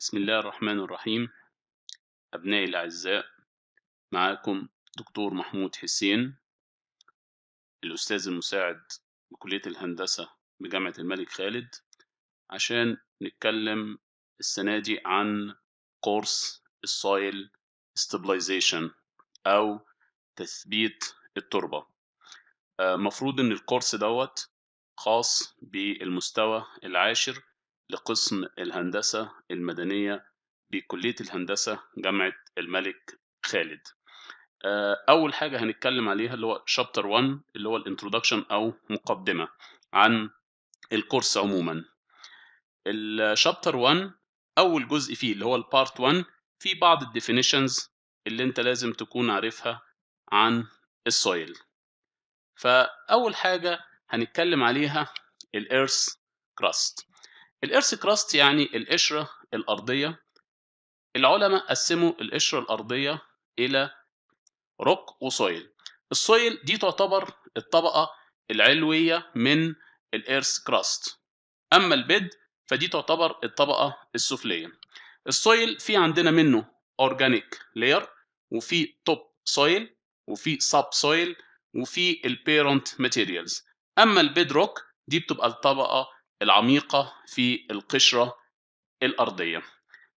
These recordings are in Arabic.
بسم الله الرحمن الرحيم أبنائي الأعزاء معاكم دكتور محمود حسين الأستاذ المساعد بكلية الهندسة بجامعة الملك خالد عشان نتكلم السنة دي عن كورس الصايل ستابلايزيشن أو تثبيت التربة آه، مفروض إن الكورس دوت خاص بالمستوى العاشر لقسم الهندسة المدنية بكلية الهندسة جامعة الملك خالد آه، أول حاجة هنتكلم عليها اللي هو شابتر 1 اللي هو الانترودكشن أو مقدمة عن الكورس عموما الشابتر 1 أول جزء فيه اللي هو البارت 1 في بعض الديفينيشنز اللي انت لازم تكون عارفها عن السويل فأول حاجة هنتكلم عليها الإيرث كراست الإيرث كراست يعني القشرة الأرضية العلماء قسموا القشرة الأرضية إلى روك وسويل السويل دي تعتبر الطبقة العلوية من الإيرث كراست أما البيد فدي تعتبر الطبقة السفلية السويل في عندنا منه أورجانيك لير وفي توب سويل وفي سب سويل وفي البيرنت ماتيريالز أما البيد روك دي بتبقى الطبقة العميقة في القشرة الأرضية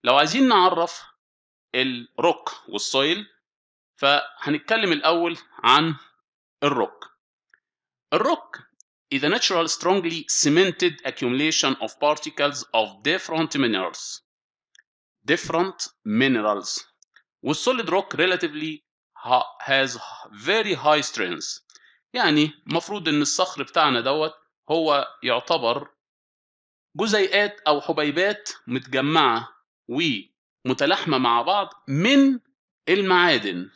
لو عايزين نعرف الروك والسويل فهنتكلم الأول عن الروك الروك is a natural strongly cemented accumulation of particles of different minerals different minerals والsolid rock relatively has very high strength يعني المفروض ان الصخر بتاعنا دوت هو يعتبر جزيئات او حبيبات متجمعه ومتلاحمه مع بعض من المعادن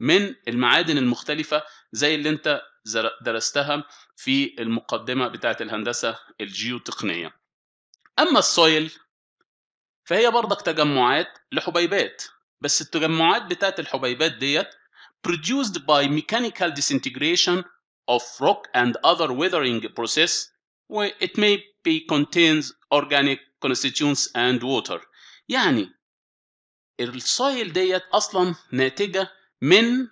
من المعادن المختلفه زي اللي انت درستها في المقدمه بتاعه الهندسه الجيوتقنيه اما السويل فهي برضك تجمعات لحبيبات بس التجمعات بتاعه الحبيبات ديت produced by mechanical disintegration of rock and other weathering process it may بي contains organic constituents and water يعني السويل ديت اصلا ناتجه من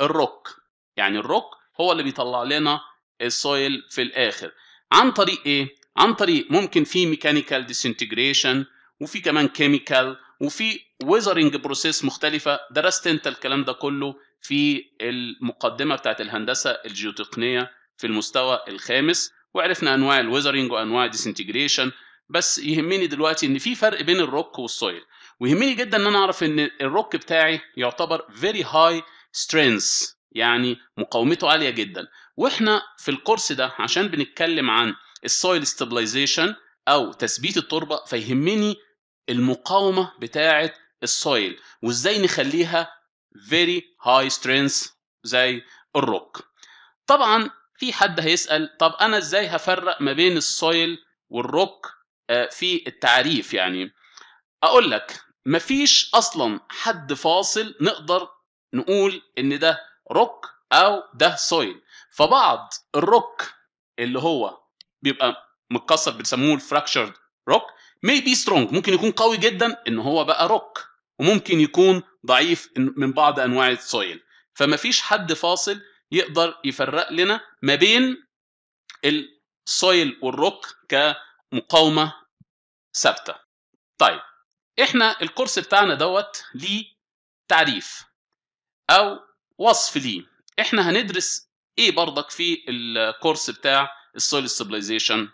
الروك يعني الروك هو اللي بيطلع لنا السويل في الاخر عن طريق ايه عن طريق ممكن في ميكانيكال ديسنتجريشن وفي كمان كيميكال وفي ويزرنج بروسيس مختلفه درست انت الكلام ده كله في المقدمه بتاعت الهندسه الجيوتقنيه في المستوى الخامس وعرفنا انواع الويزرنج وانواع ديسنتجريشن بس يهمني دلوقتي ان في فرق بين الروك والسويل ويهمني جدا ان انا اعرف ان الروك بتاعي يعتبر فيري هاي سترينث يعني مقاومته عاليه جدا واحنا في الكورس ده عشان بنتكلم عن السويل ستابلايزيشن او تثبيت التربه فيهمني المقاومه بتاعه السويل وازاي نخليها فيري هاي سترينث زي الروك طبعا في حد هيسال طب انا ازاي هفرق ما بين السويل والروك آه، في التعريف يعني اقول لك مفيش اصلا حد فاصل نقدر نقول ان ده روك او ده سويل فبعض الروك اللي هو بيبقى متكسر بنسموه الفراكشرد روك مي بي سترونج ممكن يكون قوي جدا ان هو بقى روك وممكن يكون ضعيف من بعض انواع السويل فمفيش حد فاصل يقدر يفرق لنا ما بين السويل والروك كمقاومه ثابته طيب احنا الكورس بتاعنا دوت ليه تعريف او وصف ليه احنا هندرس ايه برضك في الكورس بتاع السويل ستابلايزيشن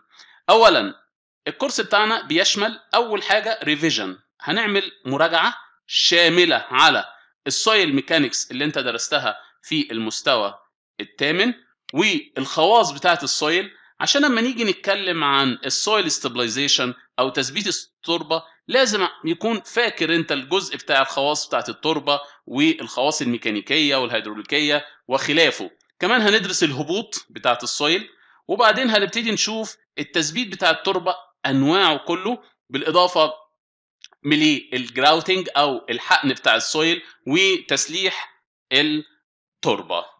اولا الكورس بتاعنا بيشمل اول حاجه ريفيجن هنعمل مراجعه شامله على السويل ميكانكس اللي انت درستها في المستوى الثامن والخواص بتاعه السويل عشان لما نيجي نتكلم عن السويل ستابلايزيشن او تثبيت التربه لازم يكون فاكر انت الجزء بتاع الخواص بتاعه التربه والخواص الميكانيكيه والهيدروليكيه وخلافه كمان هندرس الهبوط بتاعه السويل وبعدين هنبتدي نشوف التثبيت بتاع التربه انواعه كله بالاضافه للجراوتنج او الحقن بتاع السويل وتسليح التربه